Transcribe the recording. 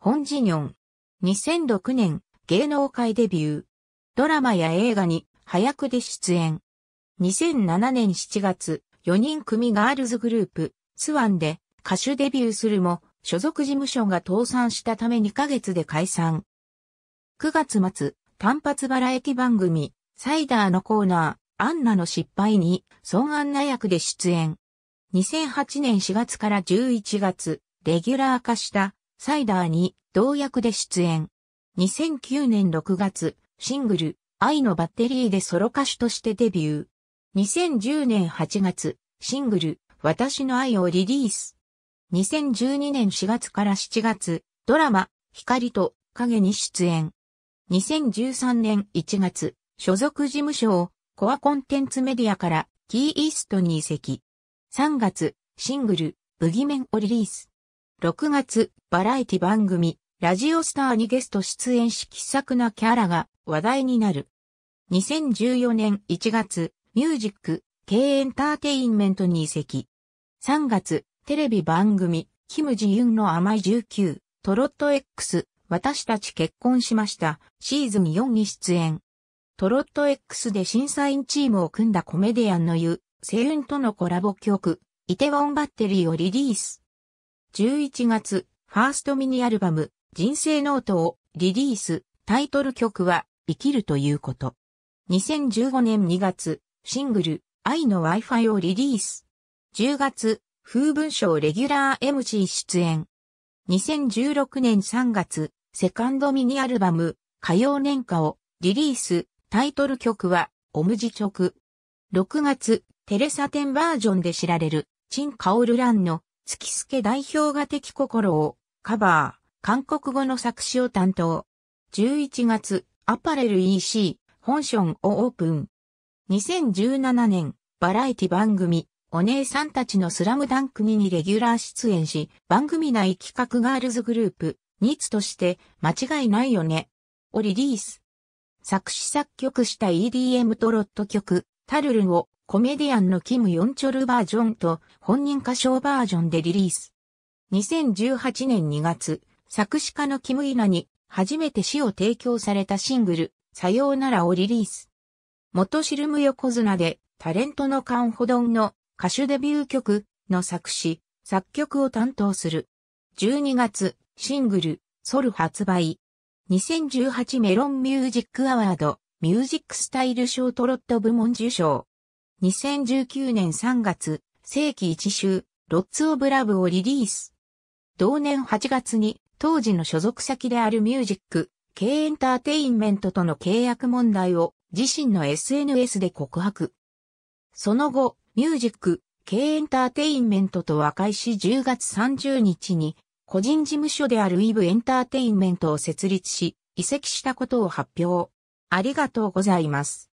本ジニョン。2006年、芸能界デビュー。ドラマや映画に、早くで出演。2007年7月、4人組ガールズグループ、スワンで歌手デビューするも、所属事務所が倒産したため2ヶ月で解散。9月末、単発バラエティ番組、サイダーのコーナー、アンナの失敗に、ソンアンナ役で出演。2008年4月から11月、レギュラー化したサイダーに同役で出演。2009年6月、シングル、愛のバッテリーでソロ歌手としてデビュー。2010年8月、シングル、私の愛をリリース。2012年4月から7月、ドラマ、光と影に出演。2013年1月、所属事務所をコアコンテンツメディアからキーイーストに移籍。3月、シングル、ブギメンをリリース。6月、バラエティ番組、ラジオスターにゲスト出演し気さくなキャラが話題になる。2014年1月、ミュージック、軽エンターテインメントに移籍。3月、テレビ番組、キムジユンの甘い19、トロット X、私たち結婚しました、シーズン4に出演。トロット X で審査員チームを組んだコメディアンのユ、セユンとのコラボ曲、イテウォンバッテリーをリリース。11月、ファーストミニアルバム、人生ノートをリリース、タイトル曲は、生きるということ。2015年2月、シングル、愛の Wi-Fi をリリース。10月、風文章レギュラー MC 出演。2016年3月、セカンドミニアルバム、歌謡年歌をリリース、タイトル曲は、オムジ直。6月、テレサテンバージョンで知られる、チン・カオルランの月助代表が敵心をカバー、韓国語の作詞を担当。11月、アパレル EC、本ションをオープン。2017年、バラエティ番組、お姉さんたちのスラムダンクににレギュラー出演し、番組内企画ガールズグループ、ニーツとして、間違いないよね。をリリース。作詞作曲した EDM トロット曲、タルルをコメディアンのキム・ヨンチョルバージョンと本人歌唱バージョンでリリース。2018年2月、作詞家のキム・イナに初めて詩を提供されたシングル、さようならをリリース。元シルム横綱でタレントのカンホドンの歌手デビュー曲の作詞、作曲を担当する。12月、シングル、ソル発売。2018メロンミュージックアワード、ミュージックスタイル賞トロット部門受賞。2019年3月、世紀一周、ロッツ・オブ・ラブをリリース。同年8月に、当時の所属先であるミュージック、K エンターテインメントとの契約問題を自身の SNS で告白。その後、ミュージック、K エンターテインメントと和解し10月30日に、個人事務所であるイブエンターテインメントを設立し、移籍したことを発表。ありがとうございます。